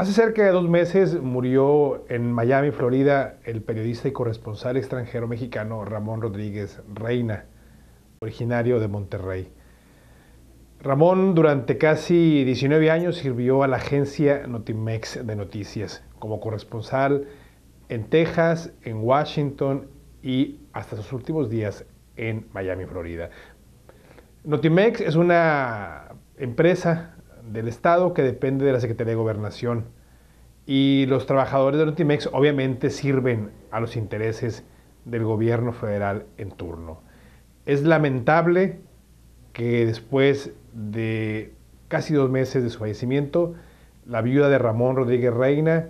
Hace cerca de dos meses murió en Miami, Florida, el periodista y corresponsal extranjero mexicano Ramón Rodríguez Reina, originario de Monterrey. Ramón durante casi 19 años sirvió a la agencia Notimex de noticias como corresponsal en Texas, en Washington y hasta sus últimos días en Miami, Florida. Notimex es una empresa del Estado que depende de la Secretaría de Gobernación. Y los trabajadores de Notimex obviamente sirven a los intereses del gobierno federal en turno. Es lamentable que después de casi dos meses de su fallecimiento, la viuda de Ramón Rodríguez Reina,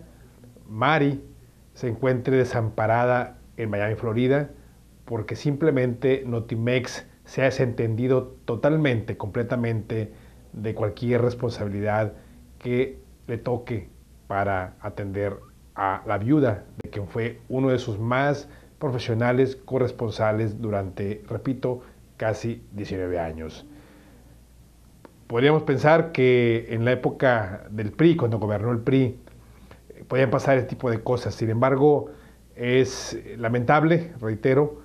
Mari, se encuentre desamparada en Miami, Florida, porque simplemente Notimex se ha desentendido totalmente, completamente de cualquier responsabilidad que le toque para atender a la viuda, de quien fue uno de sus más profesionales corresponsales durante, repito, casi 19 años. Podríamos pensar que en la época del PRI, cuando gobernó el PRI, eh, podían pasar este tipo de cosas. Sin embargo, es lamentable, reitero,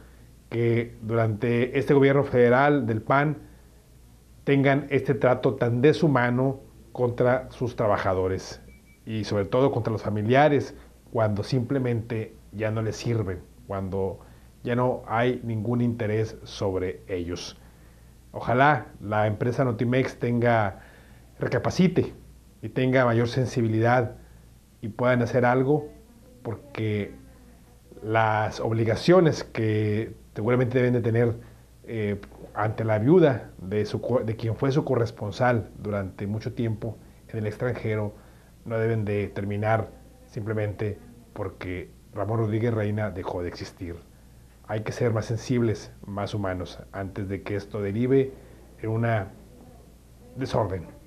que durante este gobierno federal del PAN, tengan este trato tan deshumano contra sus trabajadores y sobre todo contra los familiares cuando simplemente ya no les sirven, cuando ya no hay ningún interés sobre ellos. Ojalá la empresa Notimex tenga recapacite y tenga mayor sensibilidad y puedan hacer algo porque las obligaciones que seguramente deben de tener eh, ante la viuda de, su, de quien fue su corresponsal durante mucho tiempo en el extranjero, no deben de terminar simplemente porque Ramón Rodríguez Reina dejó de existir. Hay que ser más sensibles, más humanos, antes de que esto derive en una desorden.